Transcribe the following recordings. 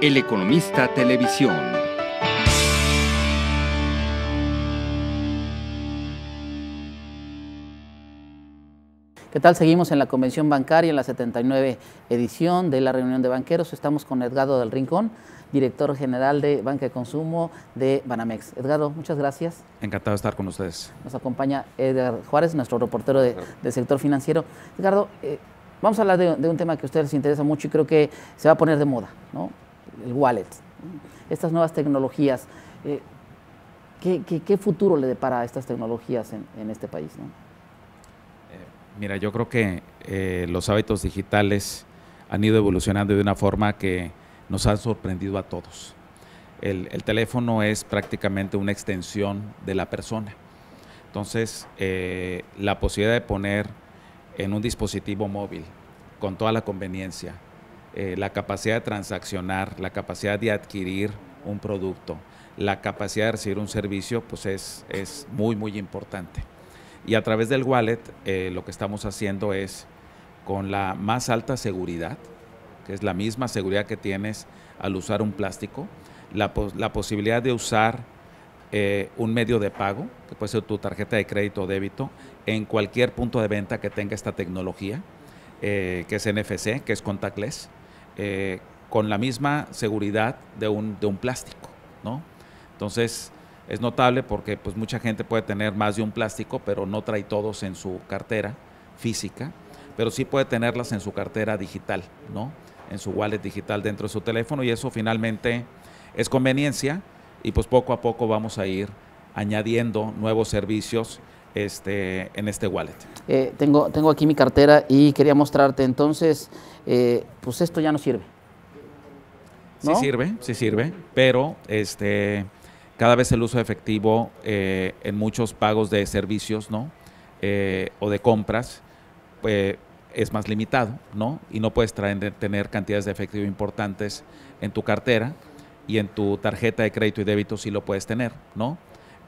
El Economista Televisión. ¿Qué tal? Seguimos en la Convención Bancaria, en la 79 edición de la reunión de banqueros. Estamos con Edgardo del Rincón, director general de Banca de Consumo de Banamex. Edgardo, muchas gracias. Encantado de estar con ustedes. Nos acompaña Edgar Juárez, nuestro reportero del sector financiero. Edgardo, eh, vamos a hablar de, de un tema que a ustedes les interesa mucho y creo que se va a poner de moda, ¿no? el wallet, estas nuevas tecnologías. Eh, ¿qué, futuro le depara a estas tecnologías en, este país? Eh, mira, yo creo que eh, los hábitos digitales han ido evolucionando de una forma que nos ha sorprendido a todos. el teléfono es prácticamente una extensión de la persona. Entonces, la posibilidad de poner en un dispositivo móvil, con toda la conveniencia, eh, la capacidad de transaccionar, la capacidad de adquirir un producto, la capacidad de recibir un servicio, pues es, muy, muy importante. Y a través del wallet eh, lo que estamos haciendo es con la más alta seguridad, que es la misma seguridad que tienes al usar un plástico, la, posibilidad de usar eh, un medio de pago, que puede ser tu tarjeta de crédito o débito, en cualquier punto de venta que tenga esta tecnología, que es NFC, que es contactless, eh, con la misma seguridad de un, de un plástico, ¿no? Entonces, es notable porque pues mucha gente puede tener más de un plástico, pero no trae todos en su cartera física, pero sí puede tenerlas en su cartera digital, ¿no? En su wallet digital dentro de su teléfono y eso finalmente es conveniencia y pues poco a poco vamos a ir añadiendo nuevos servicios este, en este wallet. Eh, tengo, tengo aquí mi cartera y quería mostrarte, entonces, eh, pues esto ya no sirve. Sí sirve, sí sirve, pero este, cada vez el uso de efectivo eh, en muchos pagos de servicios, ¿no? o de compras, es más limitado, ¿no? Y no puedes tener cantidades de efectivo importantes en tu cartera y en tu tarjeta de crédito y débito sí lo puedes tener, ¿no?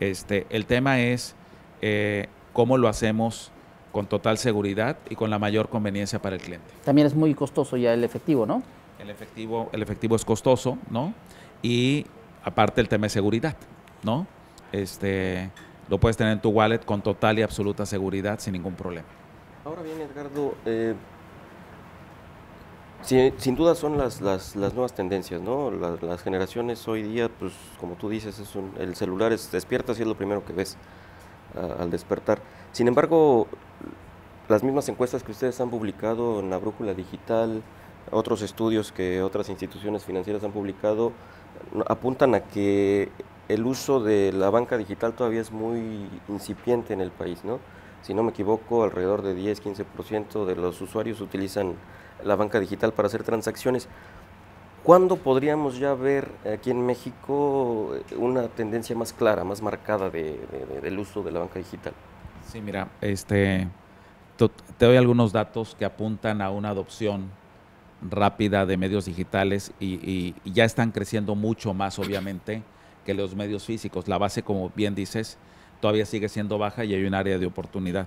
Este, el tema es eh, cómo lo hacemos con total seguridad y con la mayor conveniencia para el cliente. También es muy costoso ya el efectivo, ¿no? El efectivo, el efectivo es costoso, ¿no? Y aparte el tema de seguridad, ¿no? Este, lo puedes tener en tu wallet con total y absoluta seguridad sin ningún problema. Ahora bien, Edgardo, eh, sin, duda son las, nuevas tendencias, ¿no? Las, generaciones hoy día, pues como tú dices, es el celular es, despierta y es lo primero que ves al despertar. Sin embargo, las mismas encuestas que ustedes han publicado en la Brújula Digital, otros estudios que otras instituciones financieras han publicado, apuntan a que el uso de la banca digital todavía es muy incipiente en el país, ¿no? Si no me equivoco, alrededor de 10-15% de los usuarios utilizan la banca digital para hacer transacciones. ¿Cuándo podríamos ya ver aquí en México eh, una tendencia más clara, más marcada de, del uso de la banca digital? Sí, mira, este, te doy algunos datos que apuntan a una adopción rápida de medios digitales y, ya están creciendo mucho más, obviamente, que los medios físicos. La base, como bien dices, todavía sigue siendo baja y hay un área de oportunidad.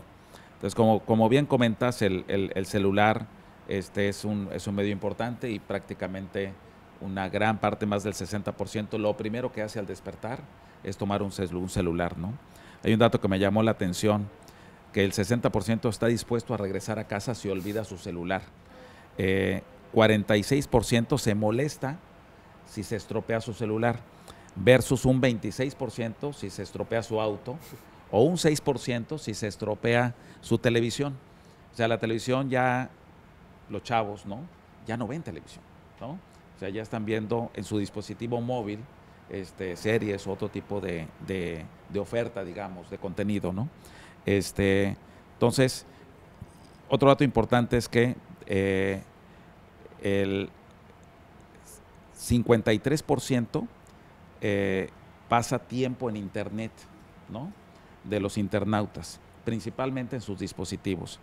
Entonces, como, como bien comentas, el, el, el celular este es un, es un medio importante y prácticamente una gran parte, más del 60%, lo primero que hace al despertar es tomar un, un celular, ¿no? Hay un dato que me llamó la atención, que el 60% está dispuesto a regresar a casa si olvida su celular. 46% eh, se molesta si se estropea su celular, versus un 26% si se estropea su auto, o un 6% si se estropea su televisión. O sea, la televisión ya los chavos, ¿no? Ya no ven televisión, ¿no? O sea, ya están viendo en su dispositivo móvil este, series, otro tipo de, de, oferta, digamos, de contenido, ¿no? Este, entonces, otro dato importante es que eh, el 53% eh, pasa tiempo en Internet, ¿no? De los internautas, principalmente en sus dispositivos.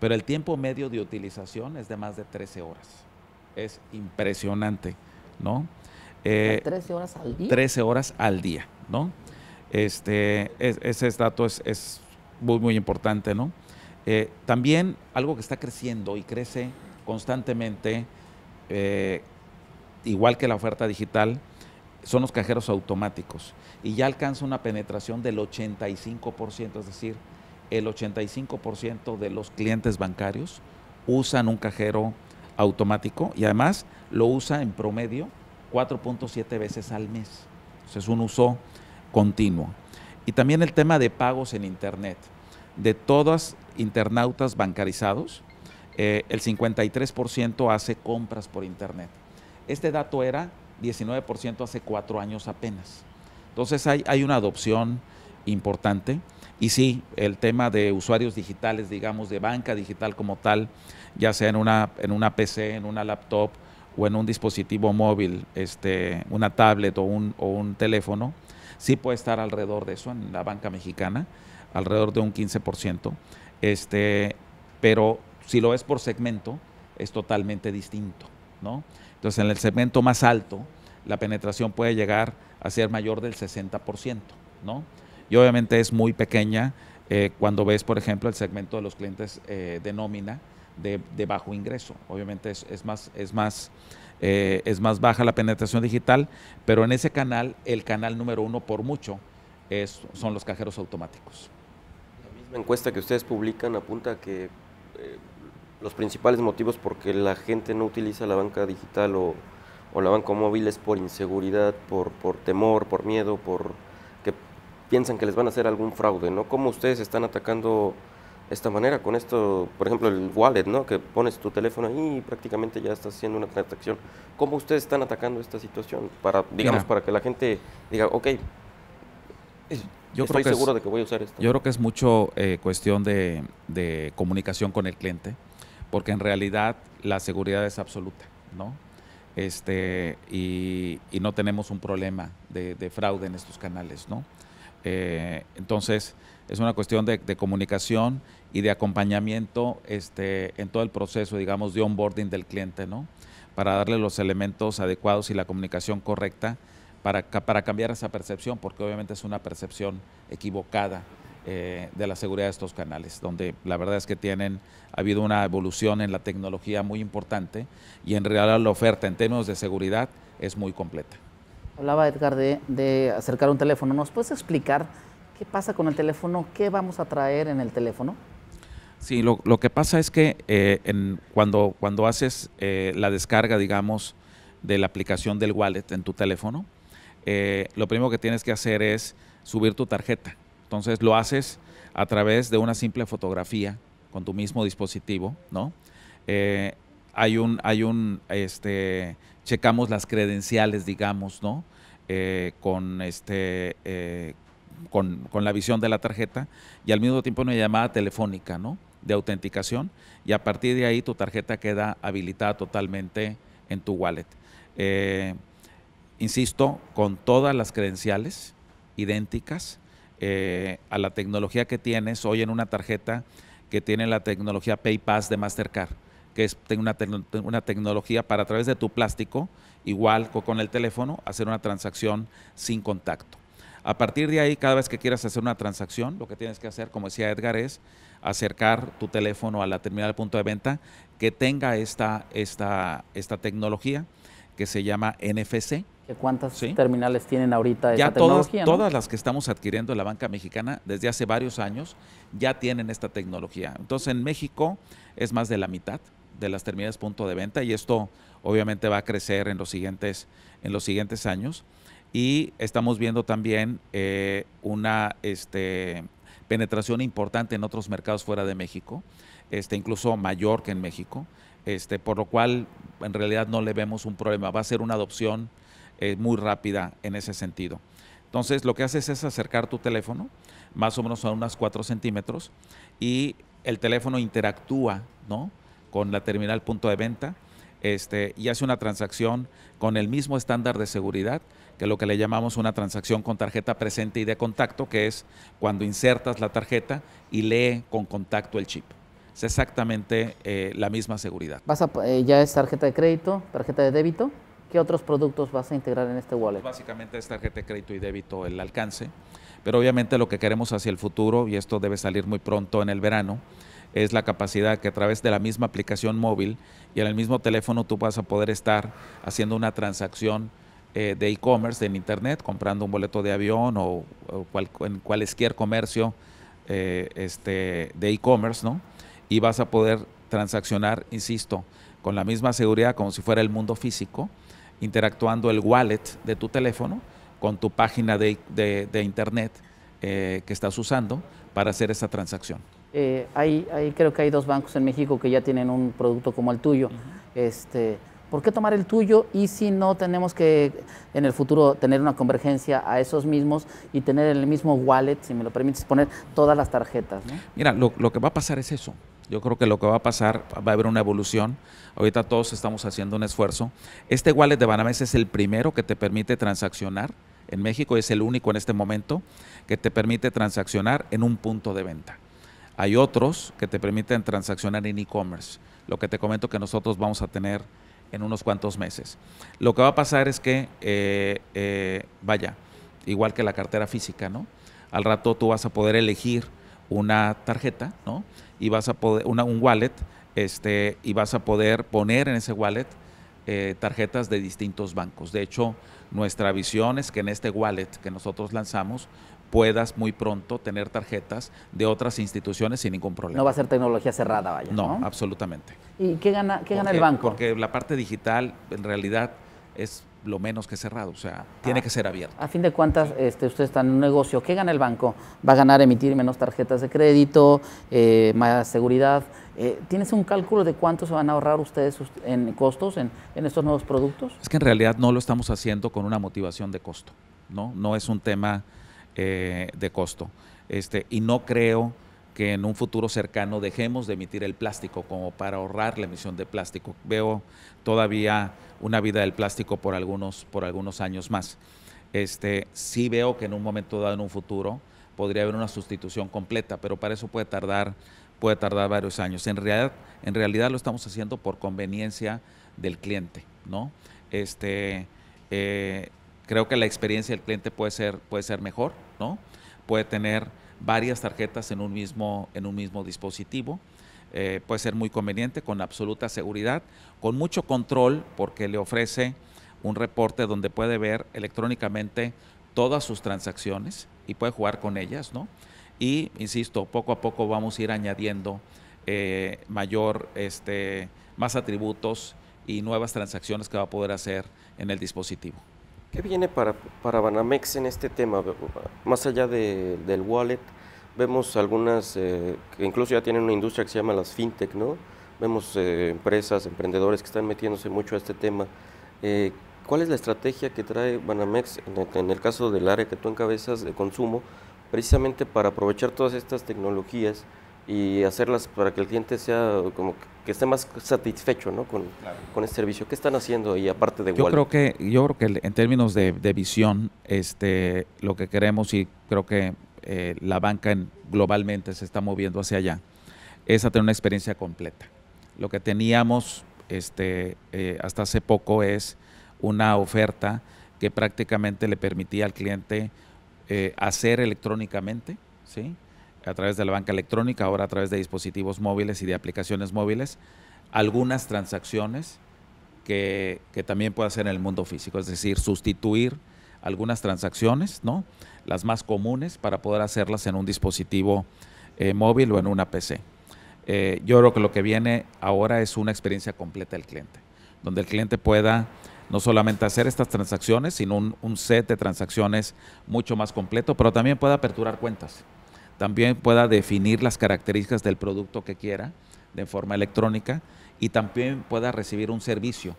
Pero el tiempo medio de utilización es de más de 13 horas. Es impresionante, ¿no? 13 eh, horas al día. 13 horas al día, ¿no? Este, ese dato es, es, muy, muy importante, ¿no? Eh, también algo que está creciendo y crece constantemente, eh, igual que la oferta digital, son los cajeros automáticos. Y ya alcanza una penetración del 85%, es decir, el 85% de los clientes bancarios usan un cajero automático y además lo usa en promedio 4.7 veces al mes. es un uso continuo. Y también el tema de pagos en Internet. De todos internautas bancarizados, eh, el 53% hace compras por Internet. Este dato era 19% hace cuatro años apenas. Entonces hay, hay una adopción importante. Y sí, el tema de usuarios digitales, digamos, de banca digital como tal, ya sea en una, en una PC, en una laptop o en un dispositivo móvil, este, una tablet o un, teléfono, sí puede estar alrededor de eso en la banca mexicana, alrededor de un 15%. Este, pero si lo es por segmento, es totalmente distinto. ¿no? Entonces, en el segmento más alto, la penetración puede llegar a ser mayor del 60%. ¿no? y obviamente es muy pequeña eh, cuando ves, por ejemplo, el segmento de los clientes eh, de nómina de, bajo ingreso. Obviamente es, más, es, más, eh, es más baja la penetración digital, pero en ese canal, el canal número uno por mucho es, son los cajeros automáticos. La misma encuesta que ustedes publican apunta que los principales motivos por que la gente no utiliza la banca digital o, la banca móvil es por inseguridad, por, por temor, por miedo, por piensan que les van a hacer algún fraude, ¿no? ¿Cómo ustedes están atacando esta manera con esto, por ejemplo, el wallet, ¿no? Que pones tu teléfono ahí y prácticamente ya estás haciendo una transacción. ¿Cómo ustedes están atacando esta situación? Para, digamos, para que la gente diga, ok, yo estoy seguro de que voy a usar esto. Yo creo que es mucho eh, cuestión de, comunicación con el cliente, porque en realidad la seguridad es absoluta, ¿no? Este, y, no tenemos un problema de, de fraude en estos canales, ¿no? Eh, entonces, es una cuestión de, comunicación y de acompañamiento este, en todo el proceso, digamos, de onboarding del cliente, ¿no? Para darle los elementos adecuados y la comunicación correcta para, para cambiar esa percepción, porque obviamente es una percepción equivocada eh, de la seguridad de estos canales, donde la verdad es que tienen, ha habido una evolución en la tecnología muy importante y en realidad la oferta en términos de seguridad es muy completa. Hablaba Edgar de, acercar un teléfono. ¿Nos puedes explicar qué pasa con el teléfono? ¿Qué vamos a traer en el teléfono? Sí, lo, que pasa es que eh, cuando, cuando haces eh, la descarga, digamos, de la aplicación del wallet en tu teléfono, eh, lo primero que tienes que hacer es subir tu tarjeta. Entonces lo haces a través de una simple fotografía con tu mismo dispositivo, ¿no? hay un, hay un, este, checamos las credenciales, digamos, ¿no? Eh, con este eh, con, la visión de la tarjeta y al mismo tiempo una llamada telefónica, ¿no? De autenticación y a partir de ahí tu tarjeta queda habilitada totalmente en tu wallet. Eh, insisto, con todas las credenciales idénticas a la tecnología que tienes hoy en una tarjeta que tiene la tecnología PayPass de Mastercard que es una, una tecnología para a través de tu plástico, igual con el teléfono, hacer una transacción sin contacto. A partir de ahí, cada vez que quieras hacer una transacción, lo que tienes que hacer, como decía Edgar, es acercar tu teléfono a la terminal de punto de venta que tenga esta, esta, esta tecnología que se llama NFC. ¿Cuántas terminales tienen ahorita esta tecnología? Todas, todas las que estamos adquiriendo en la banca mexicana desde hace varios años ya tienen esta tecnología. Entonces en México es más de la mitad de las terminales punto de venta y esto obviamente va a crecer en los siguientes, en los siguientes años. Y estamos viendo también eh, una este, penetración importante en otros mercados fuera de México, este, incluso mayor que en México, este, por lo cual en realidad no le vemos un problema, va a ser una adopción eh, muy rápida en ese sentido. Entonces lo que haces es acercar tu teléfono, más o menos a unas 4 centímetros, y el teléfono interactúa, ¿no? con la terminal punto de venta este, y hace una transacción con el mismo estándar de seguridad que lo que le llamamos una transacción con tarjeta presente y de contacto, que es cuando insertas la tarjeta y lee con contacto el chip. Es exactamente eh, la misma seguridad. Vas eh, ya es tarjeta de crédito, tarjeta de débito. ¿Qué otros productos vas a integrar en este wallet? Básicamente es tarjeta de crédito y débito el alcance, pero obviamente lo que queremos hacia el futuro, y esto debe salir muy pronto en el verano, es la capacidad que a través de la misma aplicación móvil y en el mismo teléfono tú vas a poder estar haciendo una transacción eh, de e-commerce en internet, comprando un boleto de avión o, en cualquier comercio eh, este, de e-commerce, ¿no? Y vas a poder transaccionar, insisto, con la misma seguridad como si fuera el mundo físico, interactuando el wallet de tu teléfono con tu página de, internet eh, que estás usando para hacer esa transacción hay, eh, creo que hay dos bancos en México que ya tienen un producto como el tuyo. este, ¿Por qué tomar el tuyo y si no tenemos que en el futuro tener una convergencia a esos mismos y tener el mismo wallet, si me lo permites, poner todas las tarjetas? Mira, lo, que va a pasar es eso. Yo creo que lo que va a pasar, va a haber una evolución. Ahorita todos estamos haciendo un esfuerzo. Este wallet de Banamex es el primero que te permite transaccionar en México, es el único en este momento que te permite transaccionar en un punto de venta. Hay otros que te permiten transaccionar en e-commerce, lo que te comento que nosotros vamos a tener en unos cuantos meses. Lo que va a pasar es que, eh, eh, vaya, igual que la cartera física, ¿no? Al rato tú vas a poder elegir una tarjeta, ¿no? Y vas a poder, un wallet, este, y vas a poder poner en ese wallet eh, tarjetas de distintos bancos. De hecho, nuestra visión es que en este wallet que nosotros lanzamos puedas muy pronto tener tarjetas de otras instituciones sin ningún problema. No va a ser tecnología cerrada, vaya. No, absolutamente. ¿Y qué gana, qué el banco? Porque la parte digital en realidad es lo menos que cerrado, o sea, tiene ah. que ser abierto. A fin de cuentas, este, usted está en un negocio, ¿qué gana el banco? Va a ganar emitir menos tarjetas de crédito, eh, más seguridad. Eh, ¿Tienes un cálculo de cuánto se van a ahorrar ustedes en costos en, en estos nuevos productos? Es que en realidad no lo estamos haciendo con una motivación de costo, ¿no? No es un tema eh, de costo. Este, y no creo que en un futuro cercano dejemos de emitir el plástico como para ahorrar la emisión de plástico. Veo todavía una vida del plástico por algunos, por algunos años más. Este, sí veo que en un momento dado, en un futuro, podría haber una sustitución completa, pero para eso puede tardar, puede tardar varios años. En realidad, en realidad lo estamos haciendo por conveniencia del cliente, ¿no? Este, eh, creo que la experiencia del cliente puede ser, puede ser mejor Puede tener varias tarjetas en un mismo, en un mismo dispositivo. Eh, puede ser muy conveniente, con absoluta seguridad, con mucho control, porque le ofrece un reporte donde puede ver electrónicamente todas sus transacciones y puede jugar con ellas, ¿no? Y, insisto, poco a poco vamos a ir añadiendo eh, mayor, este, más atributos y nuevas transacciones que va a poder hacer en el dispositivo. ¿Qué viene para, Banamex en este tema? Más allá del wallet, vemos algunas, eh, que incluso ya tienen una industria que se llama las fintech, ¿no? Vemos eh, empresas, emprendedores que están metiéndose mucho a este tema. Eh, ¿Cuál es la estrategia que trae Banamex en el, en el caso del área que tú encabezas de consumo, precisamente para aprovechar todas estas tecnologías y hacerlas para que el cliente sea como que que esté más satisfecho con, el este servicio. ¿Qué están haciendo y aparte de Yo creo que, yo creo que en términos de, visión, este, lo que queremos y creo que eh, la banca globalmente se está moviendo hacia allá, es tener una experiencia completa. Lo que teníamos este, eh, hasta hace poco es una oferta que prácticamente le permitía al cliente eh, hacer electrónicamente, ¿sí? a través de la banca electrónica, ahora a través de dispositivos móviles y de aplicaciones móviles, algunas transacciones que, también puede hacer en el mundo físico, es decir, sustituir algunas transacciones, ¿no? Las más comunes para poder hacerlas en un dispositivo eh, móvil o en una PC. Eh, yo creo que lo que viene ahora es una experiencia completa del cliente, donde el cliente pueda no solamente hacer estas transacciones, sino un, un set de transacciones mucho más completo, pero también pueda aperturar cuentas también pueda definir las características del producto que quiera de forma electrónica y también pueda recibir un servicio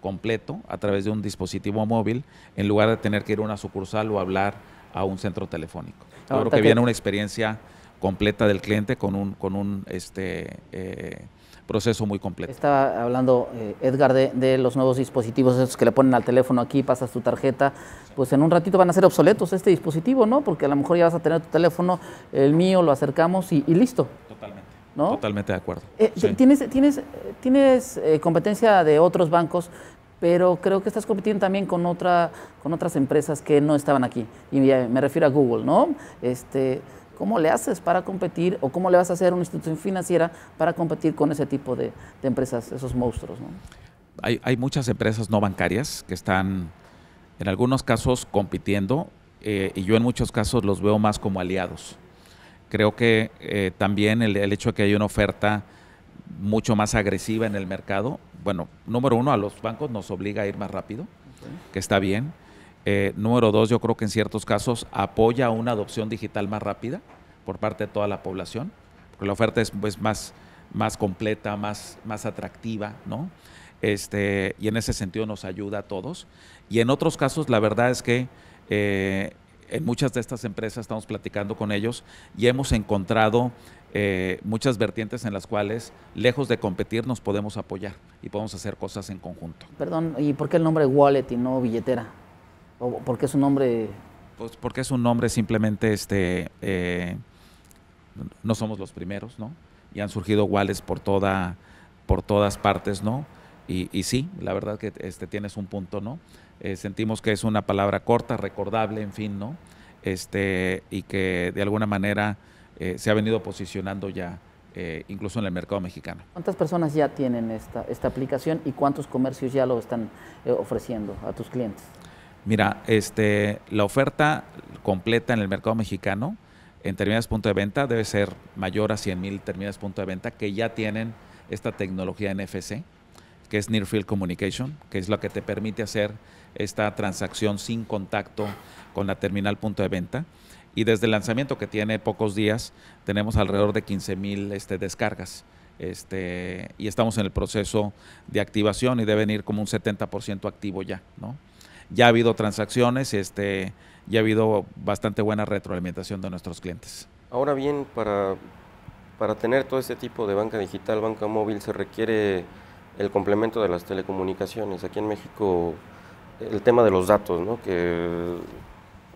completo a través de un dispositivo móvil en lugar de tener que ir a una sucursal o hablar a un centro telefónico. Yo creo que viene una experiencia completa del cliente con un, con un este, eh, proceso muy completo. Estaba hablando eh, Edgar de, los nuevos dispositivos esos que le ponen al teléfono aquí, pasas tu tarjeta, pues en un ratito van a ser obsoletos este dispositivo, ¿no? Porque a lo mejor ya vas a tener tu teléfono, el mío, lo acercamos y, listo. Totalmente. ¿no? Totalmente de acuerdo. Eh, tienes, tienes, tienes competencia de otros bancos, pero creo que estás compitiendo también con, otra, con otras empresas que no estaban aquí. Y me refiero a Google, ¿no? Este, ¿Cómo le haces para competir o cómo le vas a hacer a una institución financiera para competir con ese tipo de, empresas, esos monstruos? Hay, muchas empresas no bancarias que están, en algunos casos, compitiendo eh, y yo en muchos casos los veo más como aliados. Creo que eh, también el, hecho de que hay una oferta mucho más agresiva en el mercado, bueno, número uno, a los bancos nos obliga a ir más rápido, que está bien. Eh, número dos, yo creo que en ciertos casos apoya una adopción digital más rápida por parte de toda la población, porque la oferta es pues, más, más completa, más, más atractiva, ¿no? Este, y en ese sentido nos ayuda a todos. Y en otros casos, la verdad es que eh, en muchas de estas empresas estamos platicando con ellos y hemos encontrado eh, muchas vertientes en las cuales, lejos de competir, nos podemos apoyar y podemos hacer cosas en conjunto. Perdón, ¿y por qué el nombre wallet y no billetera? por qué un nombre? Pues porque es un nombre simplemente, este, eh, no somos los primeros, ¿no? Y han surgido iguales por, toda, por todas partes, ¿no? Y, sí, la verdad que este, tienes un punto, ¿no? Eh, sentimos que es una palabra corta, recordable, en fin, ¿no? Este, y que de alguna manera eh, se ha venido posicionando ya. incluso en el mercado mexicano. ¿Cuántas personas ya tienen esta, esta aplicación y cuántos comercios ya lo están ofreciendo a tus clientes? Mira, este, la oferta completa en el mercado mexicano en terminales punto de venta debe ser mayor a 100,000 mil terminales punto de venta que ya tienen esta tecnología NFC, que es Near Field Communication, que es lo que te permite hacer esta transacción sin contacto con la terminal punto de venta. Y desde el lanzamiento que tiene pocos días, tenemos alrededor de 15,000 este, descargas. Este, y estamos en el proceso de activación y deben ir como un 70% activo ya, ¿no? ya ha habido transacciones, este, ya ha habido bastante buena retroalimentación de nuestros clientes. Ahora bien, para, para tener todo este tipo de banca digital, banca móvil, se requiere el complemento de las telecomunicaciones. Aquí en México, el tema de los datos, ¿no? que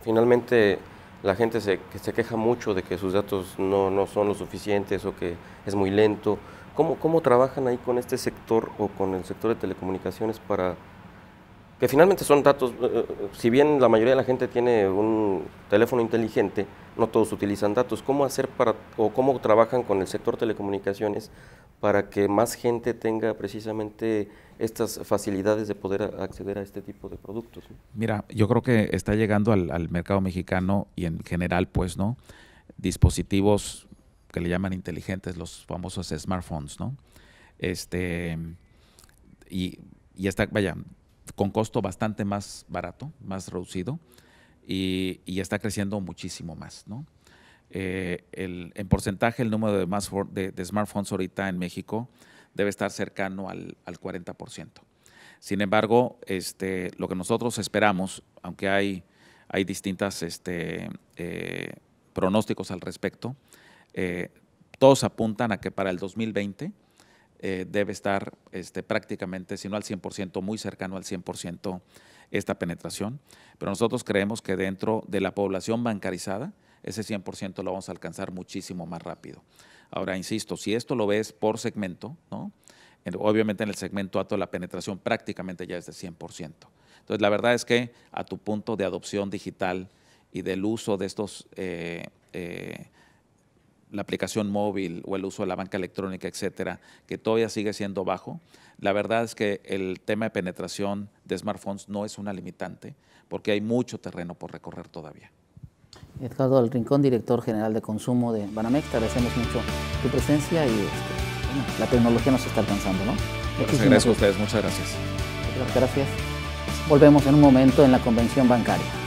finalmente la gente se, que se queja mucho de que sus datos no, son lo suficientes o que es muy lento. ¿Cómo, ¿Cómo trabajan ahí con este sector o con el sector de telecomunicaciones para que finalmente son datos, eh, eh, si bien la mayoría de la gente tiene un teléfono inteligente, no todos utilizan datos. ¿Cómo hacer para, o cómo trabajan con el sector telecomunicaciones para que más gente tenga precisamente estas facilidades de poder acceder a este tipo de productos? Mira, yo creo que está llegando al, mercado mexicano y en general, pues, ¿no? Dispositivos que le llaman inteligentes, los famosos smartphones, ¿no? Este, y, y está, vaya, con costo bastante más barato, más reducido, y, está creciendo muchísimo más. ¿no? Eh, el, en porcentaje, el número de, de, smartphones ahorita en México debe estar cercano al, al 40%. Sin embargo, este, lo que nosotros esperamos, aunque hay, hay distintos este, eh, pronósticos al respecto, eh, todos apuntan a que para el 2020 eh, debe estar este, prácticamente, si no al 100%, muy cercano al 100% esta penetración. Pero nosotros creemos que dentro de la población bancarizada, ese 100% lo vamos a alcanzar muchísimo más rápido. Ahora, insisto, si esto lo ves por segmento, ¿no? obviamente en el segmento ATO la penetración prácticamente ya es de 100%. Entonces, la verdad es que a tu punto de adopción digital y del uso de estos eh, eh, la aplicación móvil o el uso de la banca electrónica, etcétera, que todavía sigue siendo bajo. La verdad es que el tema de penetración de smartphones no es una limitante, porque hay mucho terreno por recorrer todavía. Edgardo del Rincón, director general de consumo de Banamex, agradecemos mucho tu presencia y este, la tecnología nos está alcanzando, ¿no? a ustedes, muchas gracias. Muchas gracias. Volvemos en un momento en la convención bancaria.